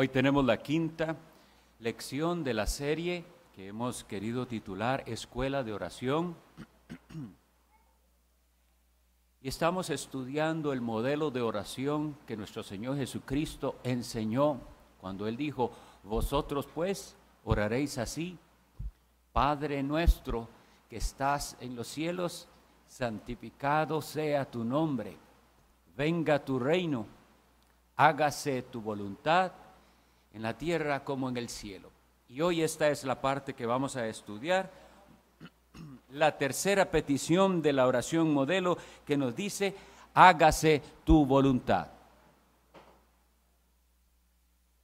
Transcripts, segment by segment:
Hoy tenemos la quinta lección de la serie que hemos querido titular Escuela de Oración. Y estamos estudiando el modelo de oración que nuestro Señor Jesucristo enseñó cuando Él dijo, vosotros pues oraréis así, Padre nuestro que estás en los cielos, santificado sea tu nombre, venga tu reino, hágase tu voluntad en la tierra como en el cielo. Y hoy esta es la parte que vamos a estudiar, la tercera petición de la oración modelo que nos dice, hágase tu voluntad.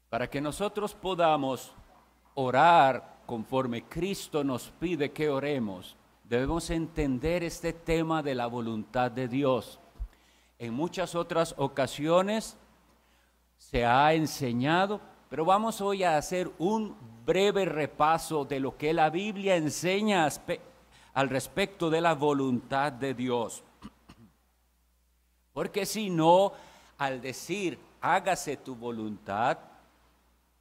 Para que nosotros podamos orar conforme Cristo nos pide que oremos, debemos entender este tema de la voluntad de Dios. En muchas otras ocasiones se ha enseñado pero vamos hoy a hacer un breve repaso de lo que la Biblia enseña al respecto de la voluntad de Dios. Porque si no, al decir hágase tu voluntad,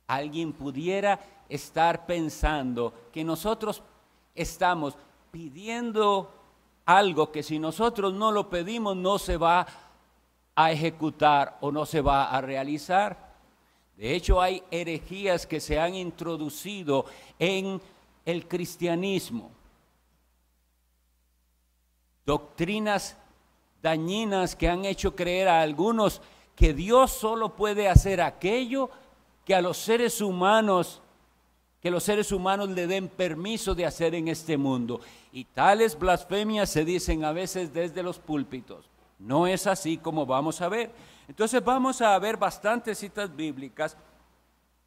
alguien pudiera estar pensando que nosotros estamos pidiendo algo que si nosotros no lo pedimos no se va a ejecutar o no se va a realizar. De hecho, hay herejías que se han introducido en el cristianismo. Doctrinas dañinas que han hecho creer a algunos que Dios solo puede hacer aquello que a los seres humanos que los seres humanos le den permiso de hacer en este mundo. Y tales blasfemias se dicen a veces desde los púlpitos. No es así como vamos a ver. Entonces vamos a ver bastantes citas bíblicas.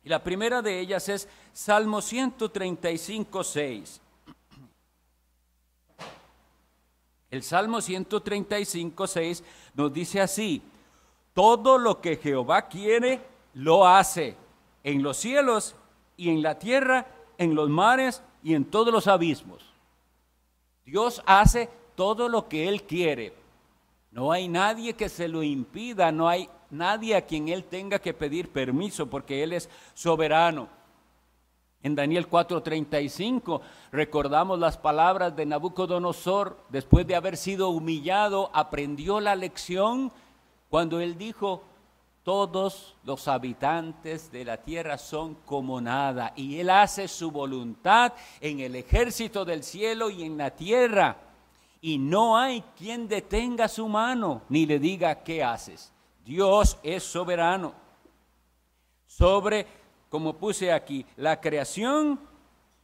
Y la primera de ellas es Salmo 135, 6. El Salmo 135, 6 nos dice así, todo lo que Jehová quiere, lo hace, en los cielos y en la tierra, en los mares y en todos los abismos. Dios hace todo lo que Él quiere. No hay nadie que se lo impida, no hay nadie a quien él tenga que pedir permiso porque él es soberano. En Daniel 4:35 recordamos las palabras de Nabucodonosor, después de haber sido humillado, aprendió la lección cuando él dijo, todos los habitantes de la tierra son como nada, y él hace su voluntad en el ejército del cielo y en la tierra y no hay quien detenga su mano ni le diga qué haces. Dios es soberano sobre, como puse aquí, la creación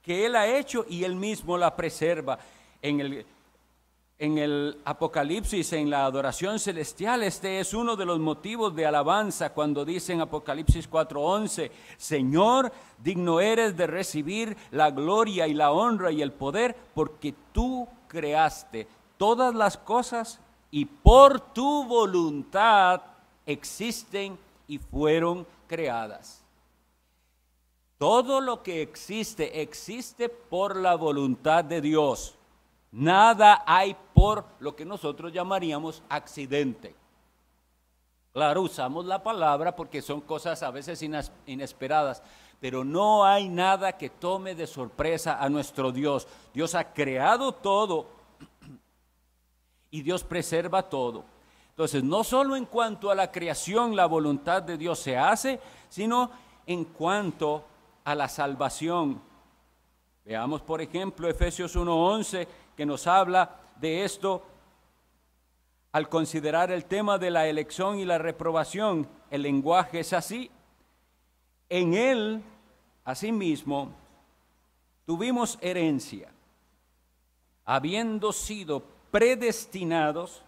que Él ha hecho y Él mismo la preserva. En el en el Apocalipsis, en la adoración celestial. Este es uno de los motivos de alabanza cuando dice en Apocalipsis 4:11, Señor, digno eres de recibir la gloria y la honra y el poder, porque tú creaste todas las cosas y por tu voluntad existen y fueron creadas. Todo lo que existe existe por la voluntad de Dios. Nada hay por lo que nosotros llamaríamos accidente. Claro, usamos la palabra porque son cosas a veces inesperadas, pero no hay nada que tome de sorpresa a nuestro Dios. Dios ha creado todo y Dios preserva todo. Entonces, no solo en cuanto a la creación la voluntad de Dios se hace, sino en cuanto a la salvación. Veamos, por ejemplo, Efesios 1.11, nos habla de esto al considerar el tema de la elección y la reprobación. El lenguaje es así. En él, asimismo, tuvimos herencia, habiendo sido predestinados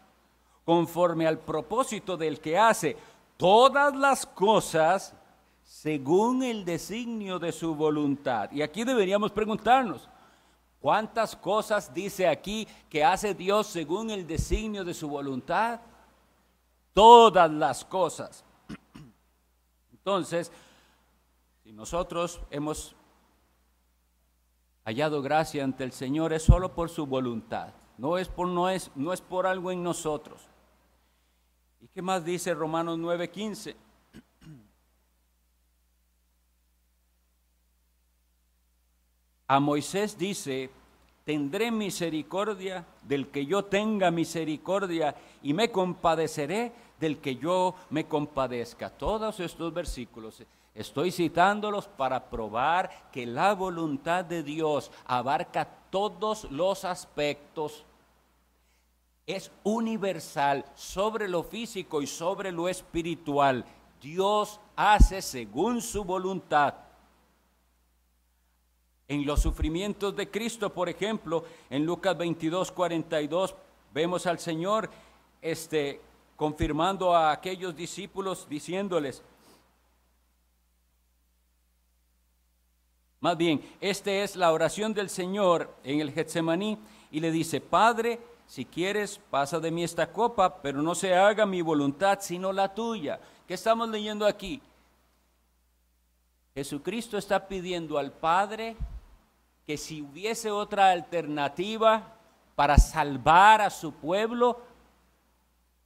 conforme al propósito del que hace todas las cosas según el designio de su voluntad. Y aquí deberíamos preguntarnos, ¿Cuántas cosas dice aquí que hace Dios según el designio de su voluntad? Todas las cosas. Entonces, si nosotros hemos hallado gracia ante el Señor, es solo por su voluntad, no es por, no es, no es por algo en nosotros. ¿Y qué más dice Romanos 9:15? a Moisés dice, tendré misericordia del que yo tenga misericordia y me compadeceré del que yo me compadezca. Todos estos versículos estoy citándolos para probar que la voluntad de Dios abarca todos los aspectos. Es universal sobre lo físico y sobre lo espiritual. Dios hace según su voluntad. En los sufrimientos de Cristo, por ejemplo, en Lucas 22, 42, vemos al Señor este, confirmando a aquellos discípulos, diciéndoles, más bien, esta es la oración del Señor en el Getsemaní, y le dice, Padre, si quieres, pasa de mí esta copa, pero no se haga mi voluntad, sino la tuya. ¿Qué estamos leyendo aquí? Jesucristo está pidiendo al Padre que si hubiese otra alternativa para salvar a su pueblo,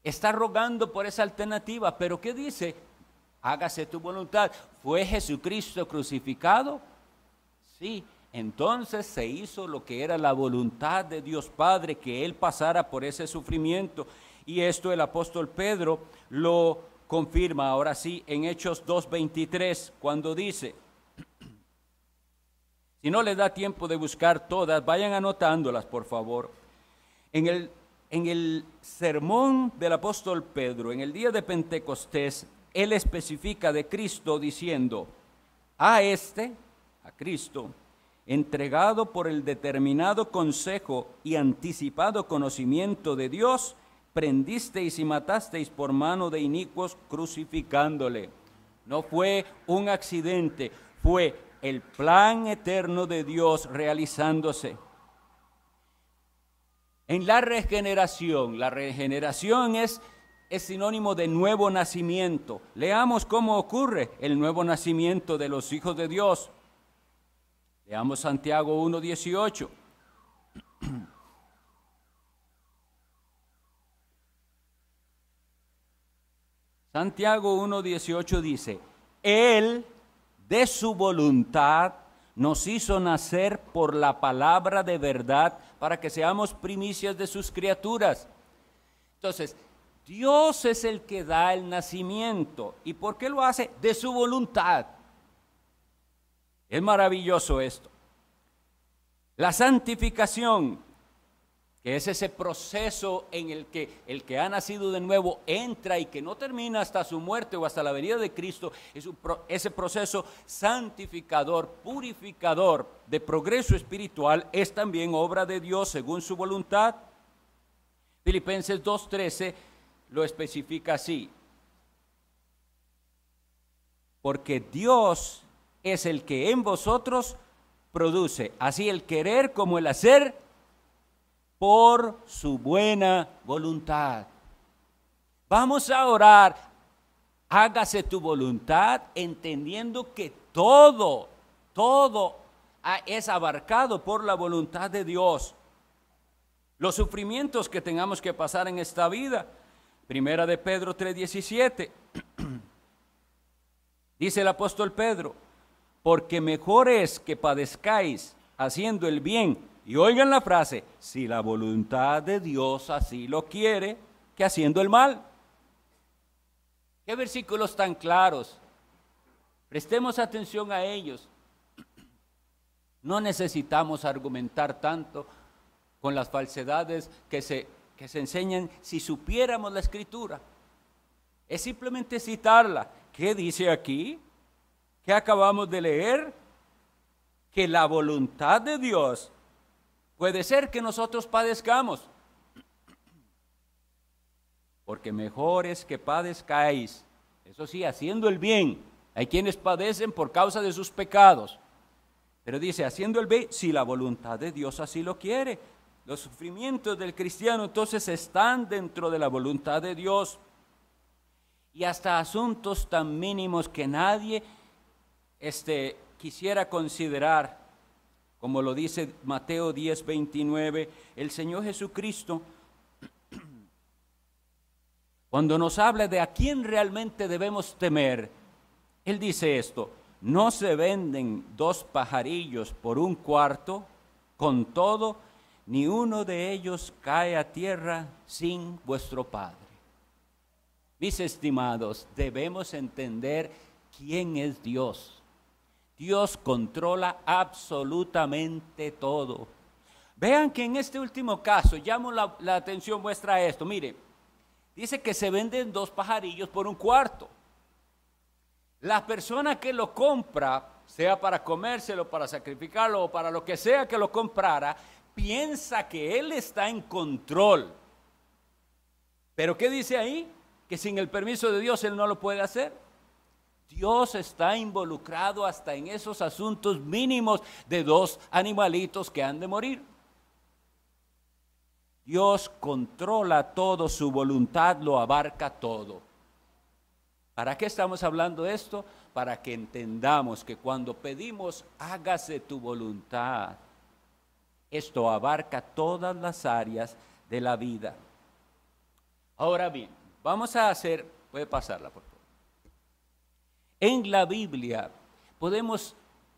está rogando por esa alternativa. Pero ¿qué dice? Hágase tu voluntad. ¿Fue Jesucristo crucificado? Sí. Entonces se hizo lo que era la voluntad de Dios Padre, que Él pasara por ese sufrimiento. Y esto el apóstol Pedro lo confirma ahora sí en Hechos 2.23, cuando dice, si no les da tiempo de buscar todas, vayan anotándolas, por favor. En el, en el sermón del apóstol Pedro, en el día de Pentecostés, él especifica de Cristo diciendo, a este, a Cristo, entregado por el determinado consejo y anticipado conocimiento de Dios, prendisteis y matasteis por mano de inicuos crucificándole. No fue un accidente, fue el plan eterno de Dios realizándose. En la regeneración, la regeneración es, sinónimo de nuevo nacimiento. Leamos cómo ocurre el nuevo nacimiento de los hijos de Dios. Leamos Santiago 1.18. Santiago 1.18 dice, Él de su voluntad nos hizo nacer por la palabra de verdad para que seamos primicias de sus criaturas. Entonces, Dios es el que da el nacimiento. ¿Y por qué lo hace? De su voluntad. Es maravilloso esto. La santificación es ese proceso en el que el que ha nacido de nuevo entra y que no termina hasta su muerte o hasta la venida de Cristo, es ese proceso santificador, purificador de progreso espiritual, es también obra de Dios según su voluntad. Filipenses 2.13 lo especifica así, porque Dios es el que en vosotros produce, así el querer como el hacer por su buena voluntad. Vamos a orar, hágase tu voluntad, entendiendo que todo, todo es abarcado por la voluntad de Dios. Los sufrimientos que tengamos que pasar en esta vida. Primera de Pedro 3:17. Dice el apóstol Pedro, porque mejor es que padezcáis haciendo el bien y oigan la frase, si la voluntad de Dios así lo quiere, que haciendo el mal. Qué versículos tan claros. Prestemos atención a ellos. No necesitamos argumentar tanto con las falsedades que se, que se enseñan si supiéramos la escritura. Es simplemente citarla. ¿Qué dice aquí? ¿Qué acabamos de leer? Que la voluntad de Dios Puede ser que nosotros padezcamos, porque mejor es que padezcáis, eso sí, haciendo el bien. Hay quienes padecen por causa de sus pecados, pero dice, haciendo el bien, si la voluntad de Dios así lo quiere. Los sufrimientos del cristiano entonces están dentro de la voluntad de Dios. Y hasta asuntos tan mínimos que nadie este, quisiera considerar como lo dice Mateo 10, 29, el Señor Jesucristo, cuando nos habla de a quién realmente debemos temer, Él dice esto, no se venden dos pajarillos por un cuarto, con todo, ni uno de ellos cae a tierra sin vuestro Padre. Mis estimados, debemos entender quién es Dios. Dios controla absolutamente todo. Vean que en este último caso, llamo la, atención vuestra a esto, mire, dice que se venden dos pajarillos por un cuarto. La persona que lo compra, sea para comérselo, para sacrificarlo o para lo que sea que lo comprara, piensa que él está en control. Pero ¿qué dice ahí? Que sin el permiso de Dios él no lo puede hacer. Dios está involucrado hasta en esos asuntos mínimos de dos animalitos que han de morir. Dios controla todo, su voluntad lo abarca todo. ¿Para qué estamos hablando de esto? Para que entendamos que cuando pedimos, hágase tu voluntad. Esto abarca todas las áreas de la vida. Ahora bien, vamos a hacer, puede pasarla. Por en la Biblia podemos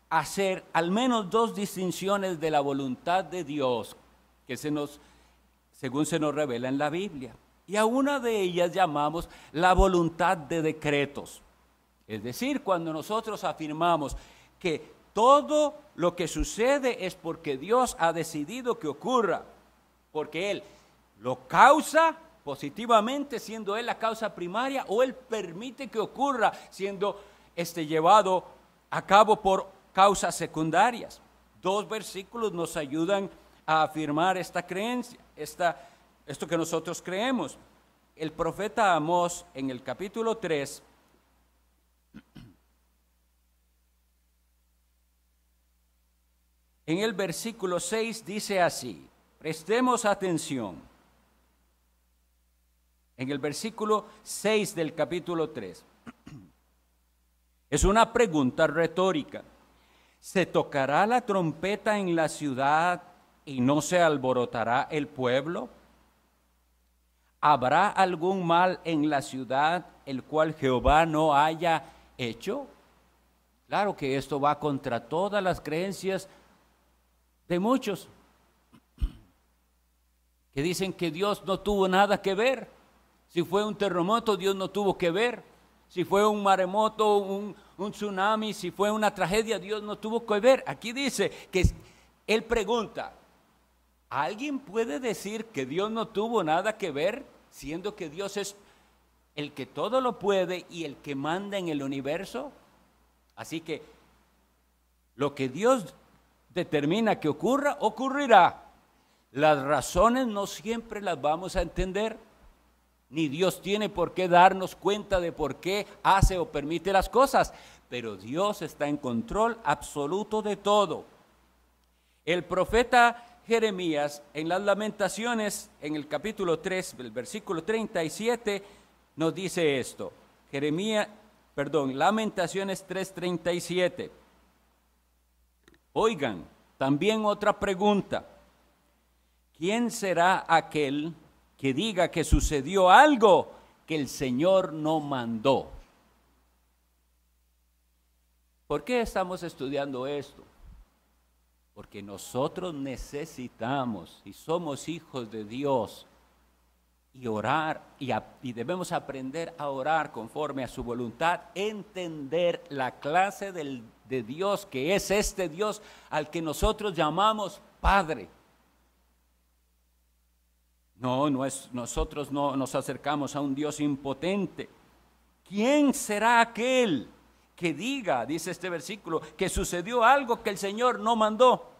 hacer al menos dos distinciones de la voluntad de Dios que se nos, según se nos revela en la Biblia. Y a una de ellas llamamos la voluntad de decretos. Es decir, cuando nosotros afirmamos que todo lo que sucede es porque Dios ha decidido que ocurra, porque Él lo causa positivamente siendo Él la causa primaria o Él permite que ocurra siendo este, llevado a cabo por causas secundarias. Dos versículos nos ayudan a afirmar esta creencia, esta, esto que nosotros creemos. El profeta Amós en el capítulo 3, en el versículo 6 dice así, prestemos atención. En el versículo 6 del capítulo 3. Es una pregunta retórica. ¿Se tocará la trompeta en la ciudad y no se alborotará el pueblo? ¿Habrá algún mal en la ciudad el cual Jehová no haya hecho? Claro que esto va contra todas las creencias de muchos que dicen que Dios no tuvo nada que ver. Si fue un terremoto, Dios no tuvo que ver. Si fue un maremoto, un, un tsunami, si fue una tragedia, Dios no tuvo que ver. Aquí dice que Él pregunta, ¿alguien puede decir que Dios no tuvo nada que ver, siendo que Dios es el que todo lo puede y el que manda en el universo? Así que lo que Dios determina que ocurra, ocurrirá. Las razones no siempre las vamos a entender ni Dios tiene por qué darnos cuenta de por qué hace o permite las cosas, pero Dios está en control absoluto de todo. El profeta Jeremías en las lamentaciones, en el capítulo 3, el versículo 37, nos dice esto. Jeremías, perdón, lamentaciones 3.37. Oigan, también otra pregunta. ¿Quién será aquel que diga que sucedió algo que el Señor no mandó. ¿Por qué estamos estudiando esto? Porque nosotros necesitamos y somos hijos de Dios y orar y, debemos aprender a orar conforme a su voluntad, entender la clase de Dios que es este Dios al que nosotros llamamos Padre. No, no es, nosotros no nos acercamos a un Dios impotente. ¿Quién será aquel que diga, dice este versículo, que sucedió algo que el Señor no mandó?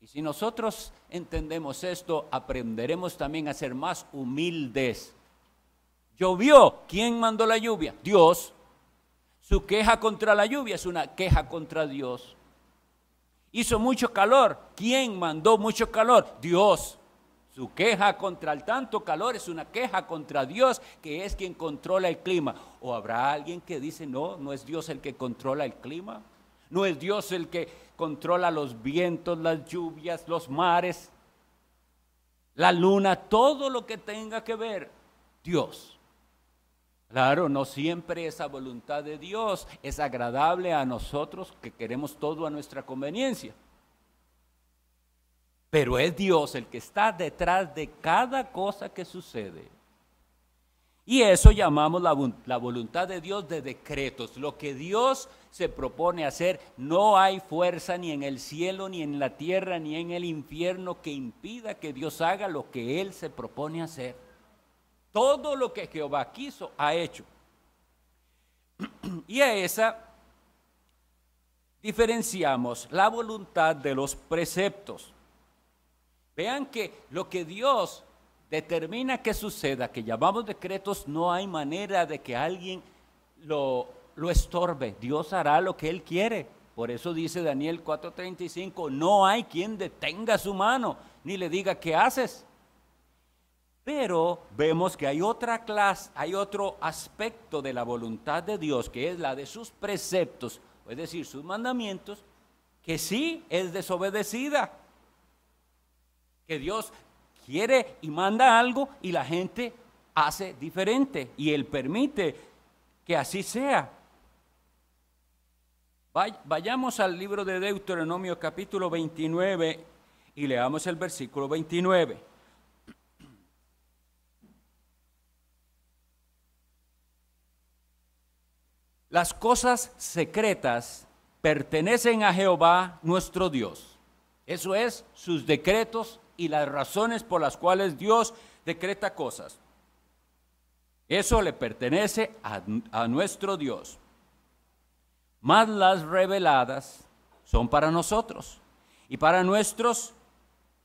Y si nosotros entendemos esto, aprenderemos también a ser más humildes. Llovió. ¿Quién mandó la lluvia? Dios. Su queja contra la lluvia es una queja contra Dios. Hizo mucho calor. ¿Quién mandó mucho calor? Dios. Tu queja contra el tanto calor es una queja contra Dios, que es quien controla el clima. ¿O habrá alguien que dice, no, no es Dios el que controla el clima? ¿No es Dios el que controla los vientos, las lluvias, los mares, la luna, todo lo que tenga que ver? Dios. Claro, no siempre esa voluntad de Dios es agradable a nosotros que queremos todo a nuestra conveniencia. Pero es Dios el que está detrás de cada cosa que sucede. Y eso llamamos la, voluntad de Dios de decretos. Lo que Dios se propone hacer, no hay fuerza ni en el cielo, ni en la tierra, ni en el infierno que impida que Dios haga lo que Él se propone hacer. Todo lo que Jehová quiso, ha hecho. Y a esa diferenciamos la voluntad de los preceptos. Vean que lo que Dios determina que suceda, que llamamos decretos, no hay manera de que alguien lo, estorbe. Dios hará lo que Él quiere. Por eso dice Daniel 4:35, no hay quien detenga su mano ni le diga qué haces. Pero vemos que hay otra clase, hay otro aspecto de la voluntad de Dios, que es la de sus preceptos, es decir, sus mandamientos, que sí es desobedecida que Dios quiere y manda algo y la gente hace diferente y Él permite que así sea. Vayamos al libro de Deuteronomio capítulo 29 y leamos el versículo 29. Las cosas secretas pertenecen a Jehová nuestro Dios. Eso es sus decretos y las razones por las cuales Dios decreta cosas. Eso le pertenece a, nuestro Dios. Más las reveladas son para nosotros y para nuestros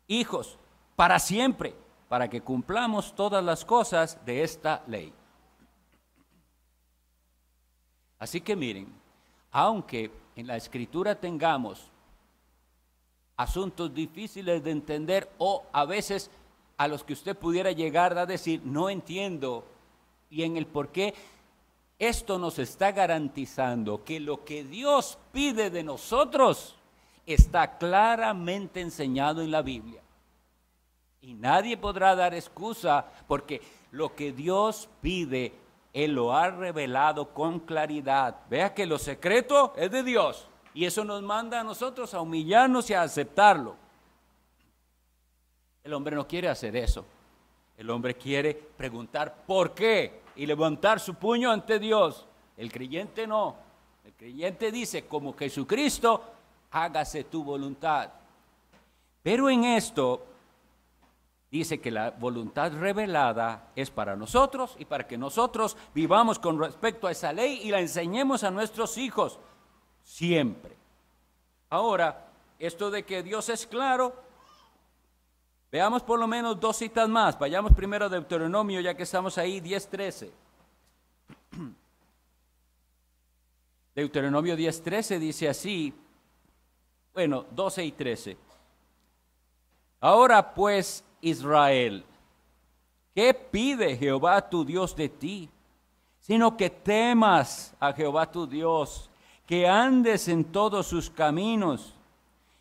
hijos, para siempre, para que cumplamos todas las cosas de esta ley. Así que miren, aunque en la escritura tengamos asuntos difíciles de entender o a veces a los que usted pudiera llegar a decir, no entiendo, y en el por qué esto nos está garantizando que lo que Dios pide de nosotros está claramente enseñado en la Biblia. Y nadie podrá dar excusa porque lo que Dios pide, Él lo ha revelado con claridad. Vea que lo secreto es de Dios. Y eso nos manda a nosotros a humillarnos y a aceptarlo. El hombre no quiere hacer eso. El hombre quiere preguntar por qué y levantar su puño ante Dios. El creyente no. El creyente dice, como Jesucristo, hágase tu voluntad. Pero en esto dice que la voluntad revelada es para nosotros y para que nosotros vivamos con respecto a esa ley y la enseñemos a nuestros hijos siempre. Ahora, esto de que Dios es claro, veamos por lo menos dos citas más. Vayamos primero a Deuteronomio, ya que estamos ahí, 10.13. Deuteronomio 10.13 dice así, bueno, 12 y 13. Ahora pues, Israel, ¿qué pide Jehová tu Dios de ti? Sino que temas a Jehová tu Dios que andes en todos sus caminos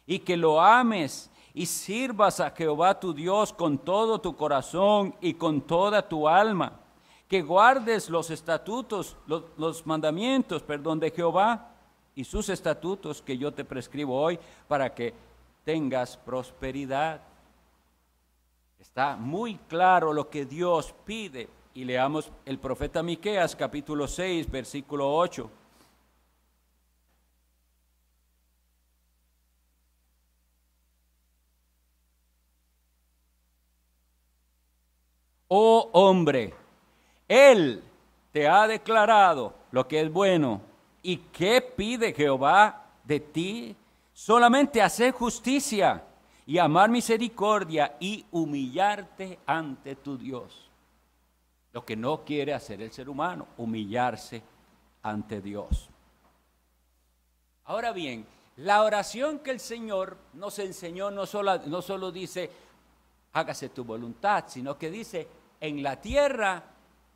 y que lo ames y sirvas a Jehová tu Dios con todo tu corazón y con toda tu alma, que guardes los estatutos, los, mandamientos, perdón, de Jehová y sus estatutos que yo te prescribo hoy para que tengas prosperidad. Está muy claro lo que Dios pide y leamos el profeta Miqueas capítulo 6 versículo 8. hombre. Él te ha declarado lo que es bueno. ¿Y qué pide Jehová de ti? Solamente hacer justicia y amar misericordia y humillarte ante tu Dios. Lo que no quiere hacer el ser humano, humillarse ante Dios. Ahora bien, la oración que el Señor nos enseñó no solo, no solo dice, hágase tu voluntad, sino que dice, en la tierra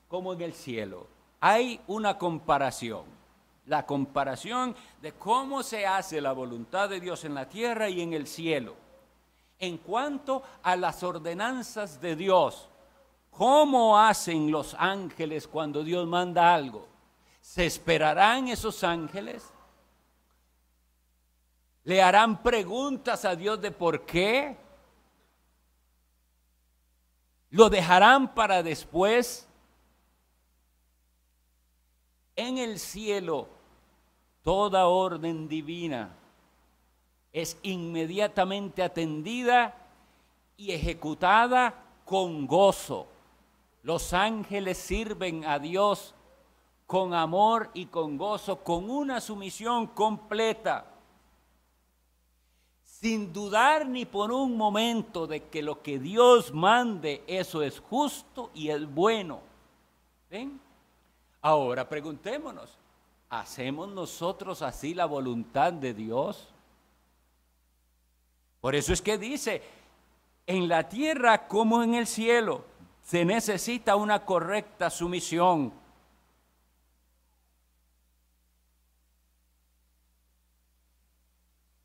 como en el cielo. Hay una comparación, la comparación de cómo se hace la voluntad de Dios en la tierra y en el cielo. En cuanto a las ordenanzas de Dios, ¿cómo hacen los ángeles cuando Dios manda algo? ¿Se esperarán esos ángeles? ¿Le harán preguntas a Dios de por qué? lo dejarán para después. En el cielo, toda orden divina es inmediatamente atendida y ejecutada con gozo. Los ángeles sirven a Dios con amor y con gozo, con una sumisión completa sin dudar ni por un momento de que lo que Dios mande, eso es justo y es bueno. Ahora preguntémonos, ¿hacemos nosotros así la voluntad de Dios? Por eso es que dice, en la tierra como en el cielo, se necesita una correcta sumisión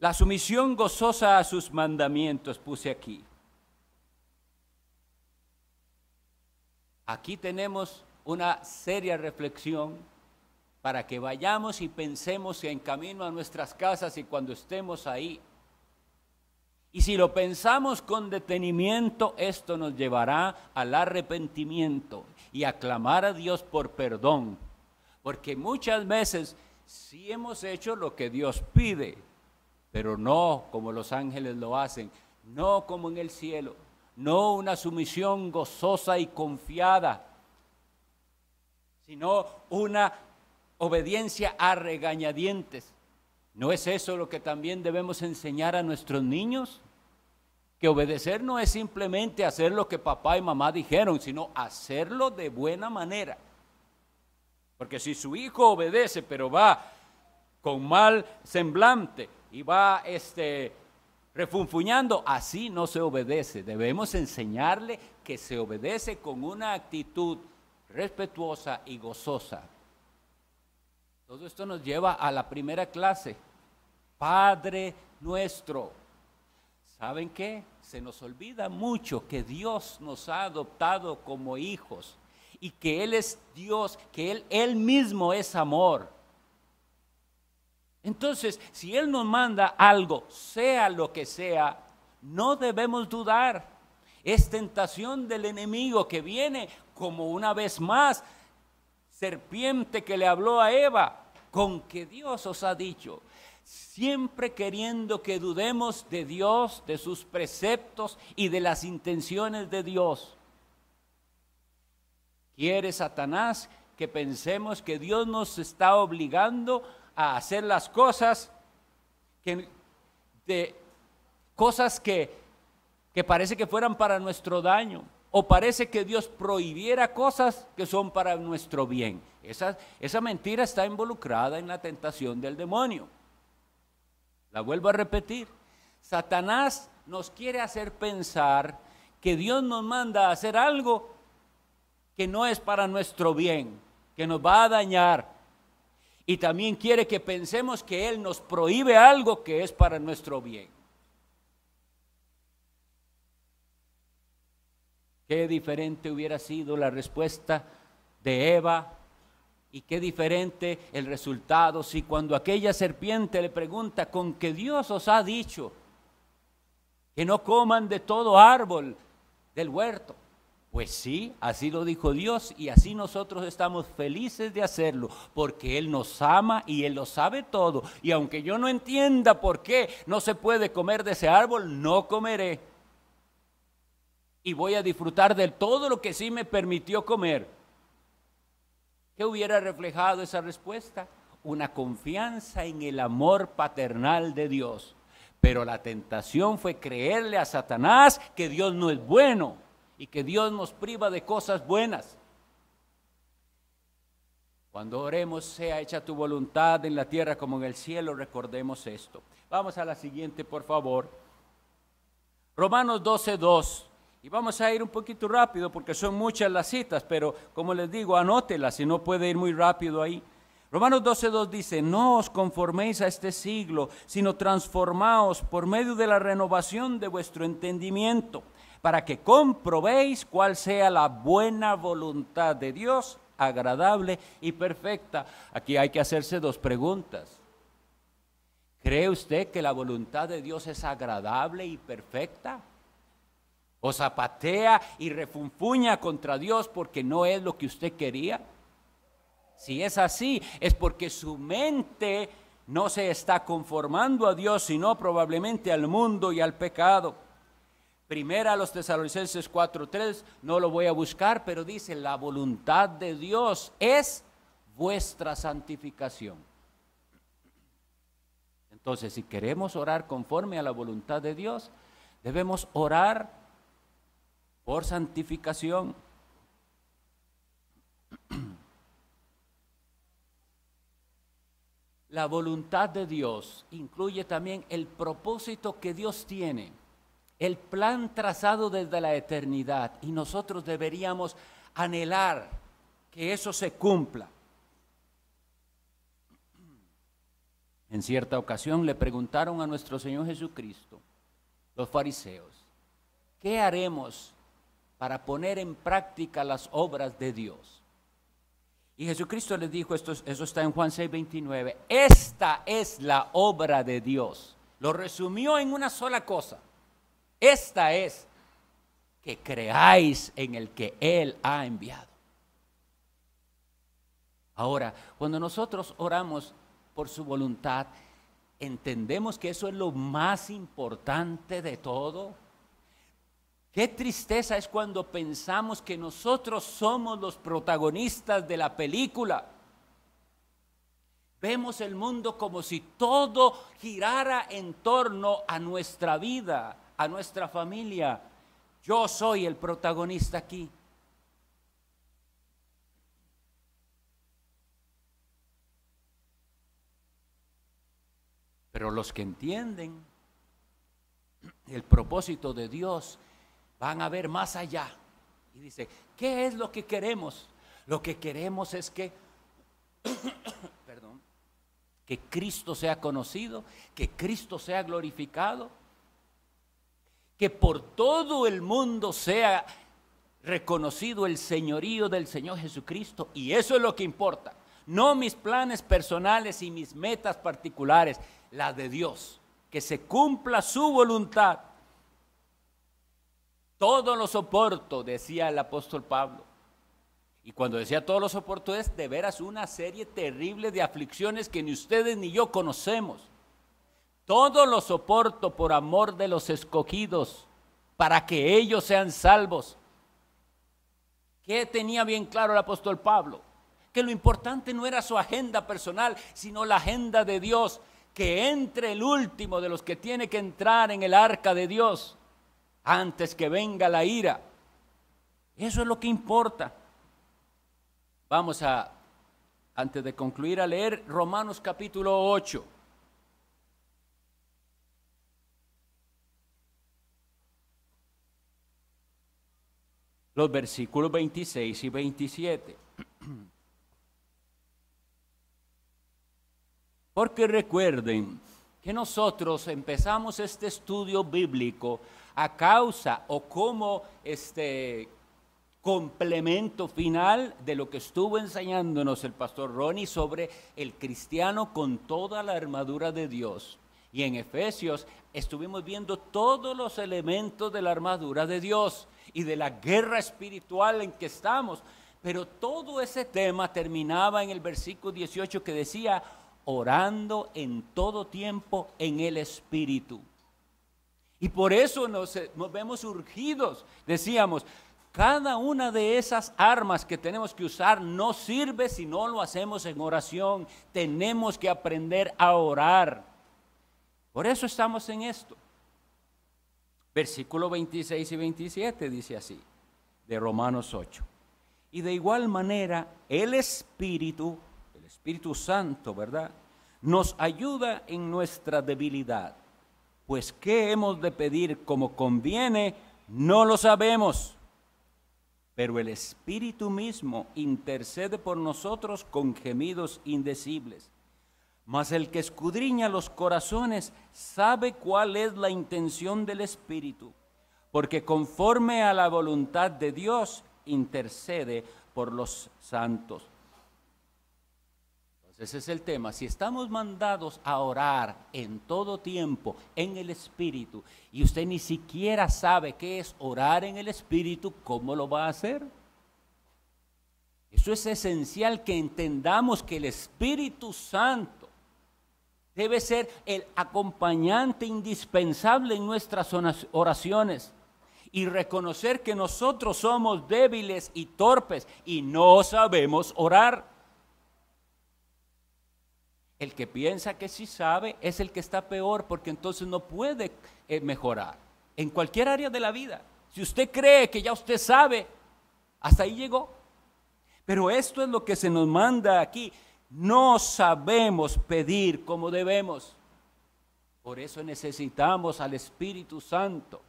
La sumisión gozosa a sus mandamientos puse aquí. Aquí tenemos una seria reflexión para que vayamos y pensemos en camino a nuestras casas y cuando estemos ahí. Y si lo pensamos con detenimiento, esto nos llevará al arrepentimiento y a clamar a Dios por perdón. Porque muchas veces sí hemos hecho lo que Dios pide, pero no como los ángeles lo hacen, no como en el cielo, no una sumisión gozosa y confiada, sino una obediencia a regañadientes. ¿No es eso lo que también debemos enseñar a nuestros niños? Que obedecer no es simplemente hacer lo que papá y mamá dijeron, sino hacerlo de buena manera. Porque si su hijo obedece, pero va con mal semblante, y va este, refunfuñando, así no se obedece. Debemos enseñarle que se obedece con una actitud respetuosa y gozosa. Todo esto nos lleva a la primera clase. Padre nuestro. ¿Saben qué? Se nos olvida mucho que Dios nos ha adoptado como hijos y que Él es Dios, que Él, Él mismo es amor. Entonces, si Él nos manda algo, sea lo que sea, no debemos dudar. Es tentación del enemigo que viene como una vez más serpiente que le habló a Eva, con que Dios os ha dicho, siempre queriendo que dudemos de Dios, de sus preceptos y de las intenciones de Dios. Quiere Satanás que pensemos que Dios nos está obligando a a hacer las cosas que, de cosas que, que parece que fueran para nuestro daño o parece que Dios prohibiera cosas que son para nuestro bien. Esa, esa, mentira está involucrada en la tentación del demonio. La vuelvo a repetir. Satanás nos quiere hacer pensar que Dios nos manda a hacer algo que no es para nuestro bien, que nos va a dañar, y también quiere que pensemos que Él nos prohíbe algo que es para nuestro bien. Qué diferente hubiera sido la respuesta de Eva y qué diferente el resultado si cuando aquella serpiente le pregunta con qué Dios os ha dicho que no coman de todo árbol del huerto. Pues sí, así lo dijo Dios y así nosotros estamos felices de hacerlo, porque Él nos ama y Él lo sabe todo. Y aunque yo no entienda por qué no se puede comer de ese árbol, no comeré. Y voy a disfrutar de todo lo que sí me permitió comer. ¿Qué hubiera reflejado esa respuesta? Una confianza en el amor paternal de Dios. Pero la tentación fue creerle a Satanás que Dios no es bueno y que Dios nos priva de cosas buenas. Cuando oremos, sea hecha tu voluntad en la tierra como en el cielo, recordemos esto. Vamos a la siguiente, por favor. Romanos 12, 2. Y vamos a ir un poquito rápido porque son muchas las citas, pero como les digo, anótelas si no puede ir muy rápido ahí. Romanos 12.2 dice, no os conforméis a este siglo, sino transformaos por medio de la renovación de vuestro entendimiento para que comprobéis cuál sea la buena voluntad de Dios, agradable y perfecta. Aquí hay que hacerse dos preguntas. ¿Cree usted que la voluntad de Dios es agradable y perfecta? ¿O zapatea y refunfuña contra Dios porque no es lo que usted quería? Si es así, es porque su mente no se está conformando a Dios, sino probablemente al mundo y al pecado. Primera los tesalonicenses 4.3, no lo voy a buscar, pero dice, la voluntad de Dios es vuestra santificación. Entonces, si queremos orar conforme a la voluntad de Dios, debemos orar por santificación. La voluntad de Dios incluye también el propósito que Dios tiene el plan trazado desde la eternidad y nosotros deberíamos anhelar que eso se cumpla. En cierta ocasión le preguntaron a nuestro Señor Jesucristo, los fariseos, ¿qué haremos para poner en práctica las obras de Dios? Y Jesucristo les dijo, esto, eso está en Juan 6, 29, esta es la obra de Dios. Lo resumió en una sola cosa. Esta es que creáis en el que Él ha enviado. Ahora, cuando nosotros oramos por su voluntad, entendemos que eso es lo más importante de todo. Qué tristeza es cuando pensamos que nosotros somos los protagonistas de la película. Vemos el mundo como si todo girara en torno a nuestra vida a nuestra familia. Yo soy el protagonista aquí. Pero los que entienden el propósito de Dios van a ver más allá. Y dice, ¿qué es lo que queremos? Lo que queremos es que, perdón, que Cristo sea conocido, que Cristo sea glorificado que por todo el mundo sea reconocido el señorío del Señor Jesucristo. Y eso es lo que importa. No mis planes personales y mis metas particulares, las de Dios. Que se cumpla su voluntad. Todo lo soporto, decía el apóstol Pablo. Y cuando decía todo lo soporto es de veras una serie terrible de aflicciones que ni ustedes ni yo conocemos todo lo soporto por amor de los escogidos, para que ellos sean salvos. ¿Qué tenía bien claro el apóstol Pablo? Que lo importante no era su agenda personal, sino la agenda de Dios. Que entre el último de los que tiene que entrar en el arca de Dios antes que venga la ira. Eso es lo que importa. Vamos a, antes de concluir, a leer Romanos capítulo 8. los versículos 26 y 27. Porque recuerden que nosotros empezamos este estudio bíblico a causa o como este complemento final de lo que estuvo enseñándonos el pastor Ronnie sobre el cristiano con toda la armadura de Dios. Y en Efesios estuvimos viendo todos los elementos de la armadura de Dios y de la guerra espiritual en que estamos. Pero todo ese tema terminaba en el versículo 18 que decía, orando en todo tiempo en el Espíritu. Y por eso eh, nos, vemos urgidos, decíamos, cada una de esas armas que tenemos que usar no sirve si no lo hacemos en oración. Tenemos que aprender a orar. Por eso estamos en esto. Versículo 26 y 27 dice así, de Romanos 8. Y de igual manera, el Espíritu, el Espíritu Santo, ¿verdad? Nos ayuda en nuestra debilidad. Pues qué hemos de pedir como conviene, no lo sabemos. Pero el Espíritu mismo intercede por nosotros con gemidos indecibles. Mas el que escudriña los corazones sabe cuál es la intención del Espíritu, porque conforme a la voluntad de Dios intercede por los santos. Entonces ese es el tema. Si estamos mandados a orar en todo tiempo, en el Espíritu, y usted ni siquiera sabe qué es orar en el Espíritu, ¿cómo lo va a hacer? Eso es esencial que entendamos que el Espíritu Santo debe ser el acompañante indispensable en nuestras oraciones y reconocer que nosotros somos débiles y torpes y no sabemos orar. El que piensa que sí sabe es el que está peor porque entonces no puede eh, mejorar en cualquier área de la vida. Si usted cree que ya usted sabe, hasta ahí llegó. Pero esto es lo que se nos manda aquí. No sabemos pedir como debemos. Por eso necesitamos al Espíritu Santo,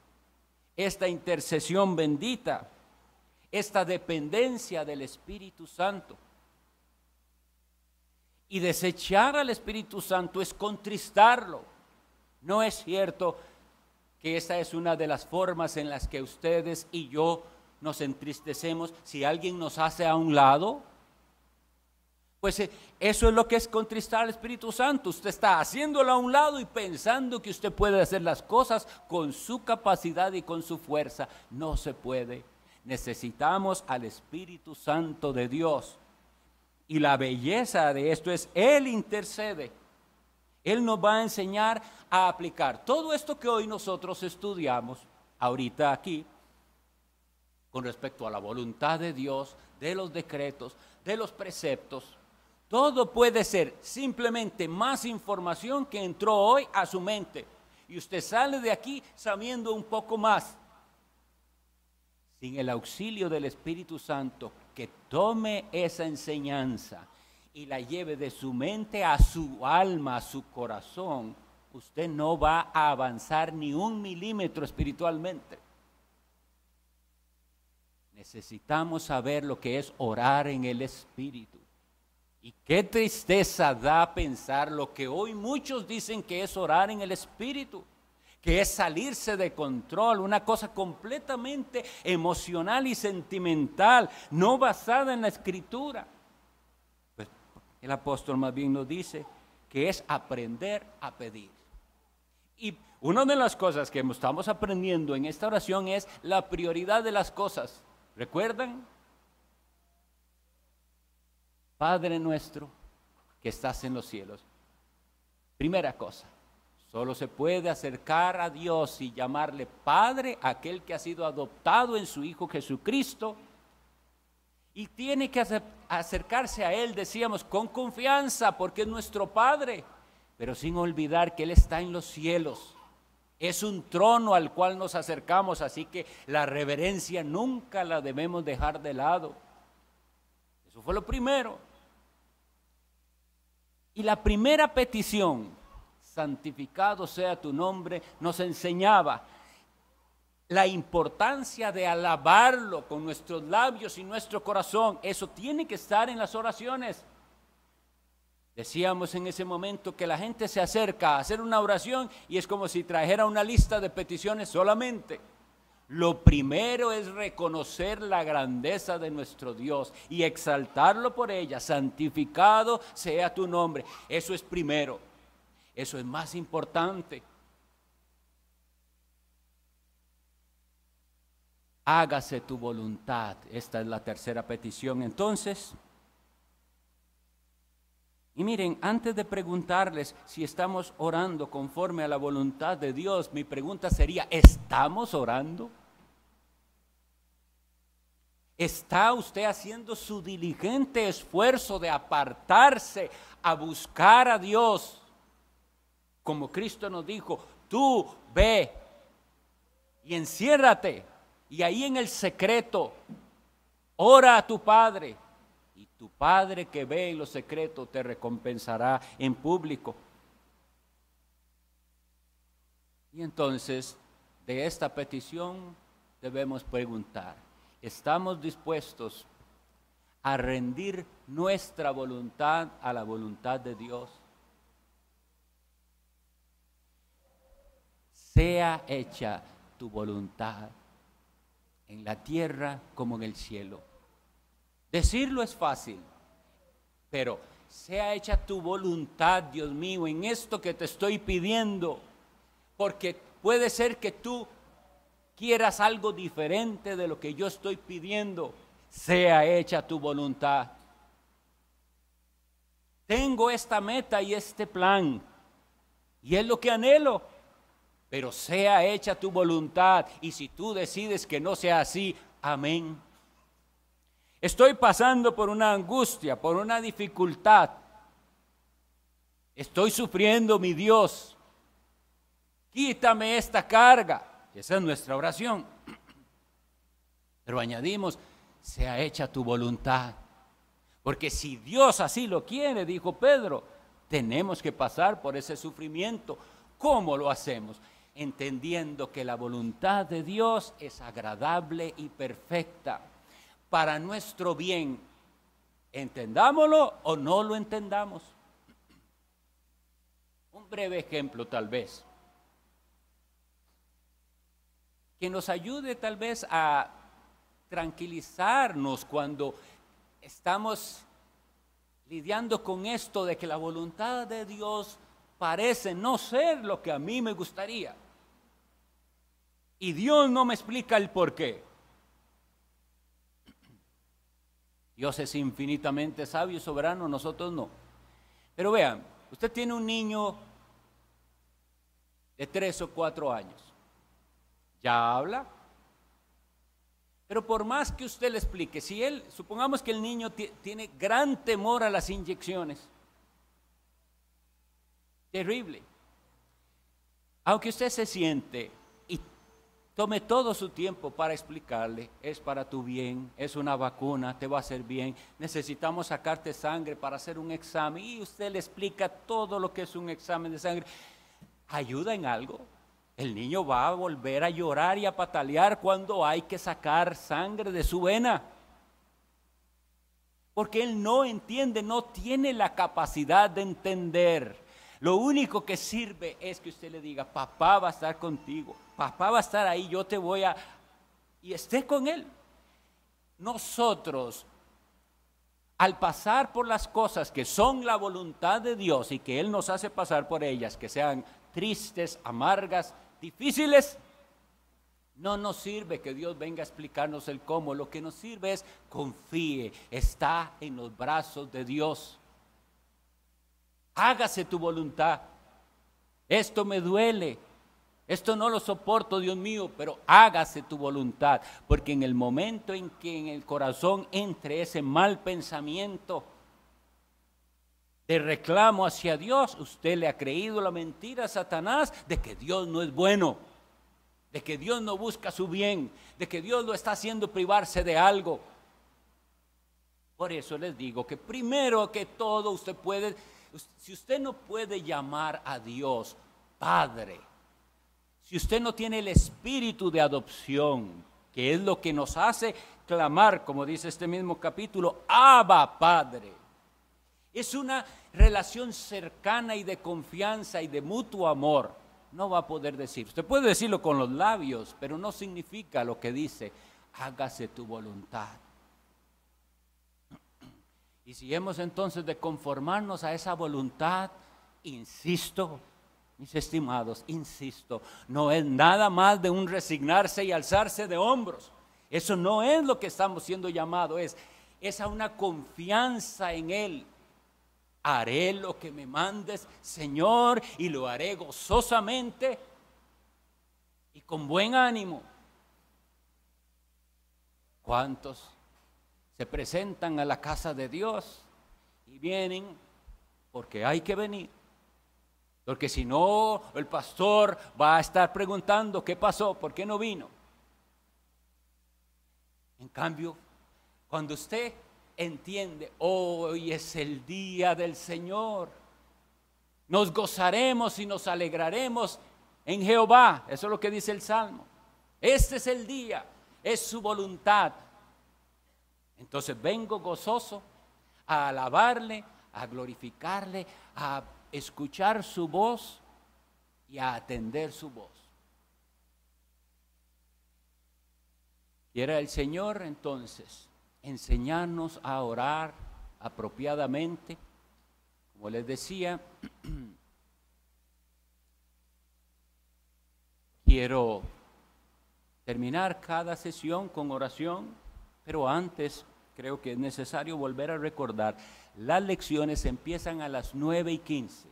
esta intercesión bendita, esta dependencia del Espíritu Santo. Y desechar al Espíritu Santo es contristarlo. No es cierto que esa es una de las formas en las que ustedes y yo nos entristecemos si alguien nos hace a un lado, pues eh, eso es lo que es contristar al Espíritu Santo. Usted está haciéndolo a un lado y pensando que usted puede hacer las cosas con su capacidad y con su fuerza. No se puede. Necesitamos al Espíritu Santo de Dios. Y la belleza de esto es, Él intercede. Él nos va a enseñar a aplicar todo esto que hoy nosotros estudiamos, ahorita aquí, con respecto a la voluntad de Dios, de los decretos, de los preceptos todo puede ser simplemente más información que entró hoy a su mente. Y usted sale de aquí sabiendo un poco más. Sin el auxilio del Espíritu Santo que tome esa enseñanza y la lleve de su mente a su alma, a su corazón, usted no va a avanzar ni un milímetro espiritualmente. Necesitamos saber lo que es orar en el Espíritu. Y qué tristeza da pensar lo que hoy muchos dicen que es orar en el Espíritu, que es salirse de control, una cosa completamente emocional y sentimental, no basada en la Escritura. Pues, el apóstol más bien nos dice que es aprender a pedir. Y una de las cosas que estamos aprendiendo en esta oración es la prioridad de las cosas. ¿Recuerdan? Padre nuestro que estás en los cielos. Primera cosa, solo se puede acercar a Dios y llamarle Padre aquel que ha sido adoptado en su Hijo Jesucristo y tiene que acercarse a Él, decíamos, con confianza, porque es nuestro Padre, pero sin olvidar que Él está en los cielos. Es un trono al cual nos acercamos, así que la reverencia nunca la debemos dejar de lado. Eso fue lo primero. Y la primera petición, santificado sea tu nombre, nos enseñaba la importancia de alabarlo con nuestros labios y nuestro corazón. Eso tiene que estar en las oraciones. Decíamos en ese momento que la gente se acerca a hacer una oración y es como si trajera una lista de peticiones solamente. Lo primero es reconocer la grandeza de nuestro Dios y exaltarlo por ella. Santificado sea tu nombre. Eso es primero. Eso es más importante. Hágase tu voluntad. Esta es la tercera petición. Entonces, y miren, antes de preguntarles si estamos orando conforme a la voluntad de Dios, mi pregunta sería, ¿estamos orando? ¿Está usted haciendo su diligente esfuerzo de apartarse a buscar a Dios? Como Cristo nos dijo, tú ve y enciérrate y ahí en el secreto ora a tu Padre y tu Padre que ve en lo secreto te recompensará en público. Y entonces de esta petición debemos preguntar, estamos dispuestos a rendir nuestra voluntad a la voluntad de Dios. Sea hecha tu voluntad en la tierra como en el cielo. Decirlo es fácil, pero sea hecha tu voluntad, Dios mío, en esto que te estoy pidiendo, porque puede ser que tú quieras algo diferente de lo que yo estoy pidiendo, sea hecha tu voluntad. Tengo esta meta y este plan, y es lo que anhelo, pero sea hecha tu voluntad, y si tú decides que no sea así, amén. Estoy pasando por una angustia, por una dificultad. Estoy sufriendo, mi Dios. Quítame esta carga. Esa es nuestra oración. Pero añadimos, sea hecha tu voluntad. Porque si Dios así lo quiere, dijo Pedro, tenemos que pasar por ese sufrimiento. ¿Cómo lo hacemos? Entendiendo que la voluntad de Dios es agradable y perfecta para nuestro bien. Entendámoslo o no lo entendamos. Un breve ejemplo tal vez. que nos ayude tal vez a tranquilizarnos cuando estamos lidiando con esto de que la voluntad de Dios parece no ser lo que a mí me gustaría. Y Dios no me explica el por qué. Dios es infinitamente sabio y soberano, nosotros no. Pero vean, usted tiene un niño de tres o cuatro años ya habla. Pero por más que usted le explique, si él, supongamos que el niño tiene gran temor a las inyecciones, terrible, aunque usted se siente y tome todo su tiempo para explicarle, es para tu bien, es una vacuna, te va a hacer bien, necesitamos sacarte sangre para hacer un examen y usted le explica todo lo que es un examen de sangre, ¿ayuda en algo? El niño va a volver a llorar y a patalear cuando hay que sacar sangre de su vena. Porque él no entiende, no tiene la capacidad de entender. Lo único que sirve es que usted le diga, papá va a estar contigo, papá va a estar ahí, yo te voy a... Y esté con él. Nosotros, al pasar por las cosas que son la voluntad de Dios y que Él nos hace pasar por ellas, que sean tristes, amargas, difíciles, no nos sirve que Dios venga a explicarnos el cómo. Lo que nos sirve es confíe, está en los brazos de Dios. Hágase tu voluntad. Esto me duele. Esto no lo soporto, Dios mío, pero hágase tu voluntad. Porque en el momento en que en el corazón entre ese mal pensamiento, de reclamo hacia Dios, usted le ha creído la mentira a Satanás de que Dios no es bueno, de que Dios no busca su bien, de que Dios lo está haciendo privarse de algo. Por eso les digo que primero que todo usted puede, si usted no puede llamar a Dios Padre, si usted no tiene el espíritu de adopción, que es lo que nos hace clamar, como dice este mismo capítulo, Abba Padre es una relación cercana y de confianza y de mutuo amor. No va a poder decir. Usted puede decirlo con los labios, pero no significa lo que dice. Hágase tu voluntad. Y si hemos entonces de conformarnos a esa voluntad, insisto, mis estimados, insisto, no es nada más de un resignarse y alzarse de hombros. Eso no es lo que estamos siendo llamados, es, es a una confianza en Él, haré lo que me mandes, Señor, y lo haré gozosamente y con buen ánimo. ¿Cuántos se presentan a la casa de Dios y vienen porque hay que venir? Porque si no, el pastor va a estar preguntando, ¿qué pasó? ¿Por qué no vino? En cambio, cuando usted entiende, hoy es el día del Señor. Nos gozaremos y nos alegraremos en Jehová. Eso es lo que dice el Salmo. Este es el día, es su voluntad. Entonces vengo gozoso a alabarle, a glorificarle, a escuchar su voz y a atender su voz. Y era el Señor entonces enseñarnos a orar apropiadamente. Como les decía, quiero terminar cada sesión con oración, pero antes creo que es necesario volver a recordar, las lecciones empiezan a las 9 y 15.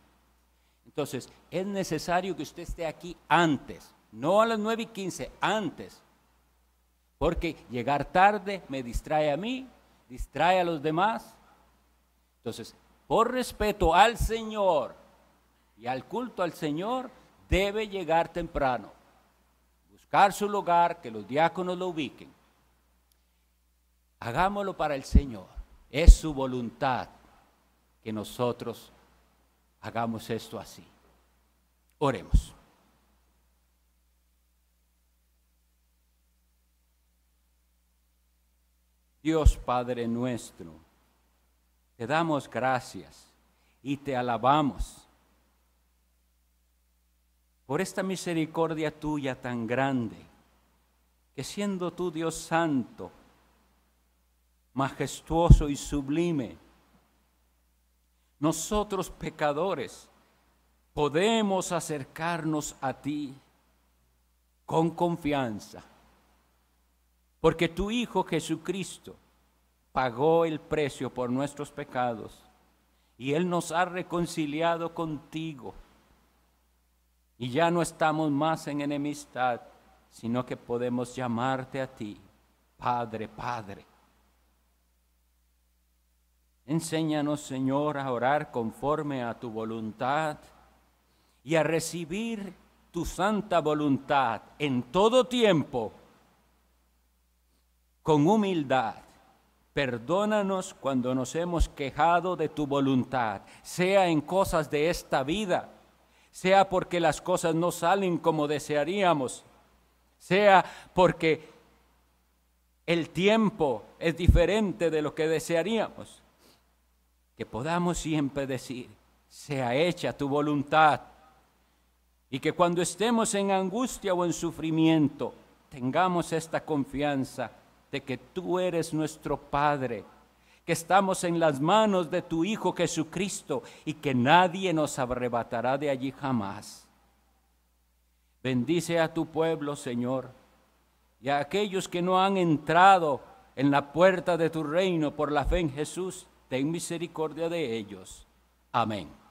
Entonces, es necesario que usted esté aquí antes, no a las 9 y 15, antes, porque llegar tarde me distrae a mí, distrae a los demás. Entonces, por respeto al Señor y al culto al Señor, debe llegar temprano. Buscar su lugar, que los diáconos lo ubiquen. Hagámoslo para el Señor. Es su voluntad que nosotros hagamos esto así. Oremos. Dios Padre nuestro, te damos gracias y te alabamos por esta misericordia tuya tan grande, que siendo tú Dios santo, majestuoso y sublime, nosotros pecadores podemos acercarnos a ti con confianza porque tu Hijo Jesucristo pagó el precio por nuestros pecados y Él nos ha reconciliado contigo. Y ya no estamos más en enemistad, sino que podemos llamarte a ti, Padre, Padre. Enséñanos, Señor, a orar conforme a tu voluntad y a recibir tu santa voluntad en todo tiempo con humildad. Perdónanos cuando nos hemos quejado de tu voluntad, sea en cosas de esta vida, sea porque las cosas no salen como desearíamos, sea porque el tiempo es diferente de lo que desearíamos. Que podamos siempre decir, sea hecha tu voluntad. Y que cuando estemos en angustia o en sufrimiento, tengamos esta confianza que tú eres nuestro Padre, que estamos en las manos de tu Hijo Jesucristo y que nadie nos arrebatará de allí jamás. Bendice a tu pueblo, Señor, y a aquellos que no han entrado en la puerta de tu reino por la fe en Jesús, ten misericordia de ellos. Amén.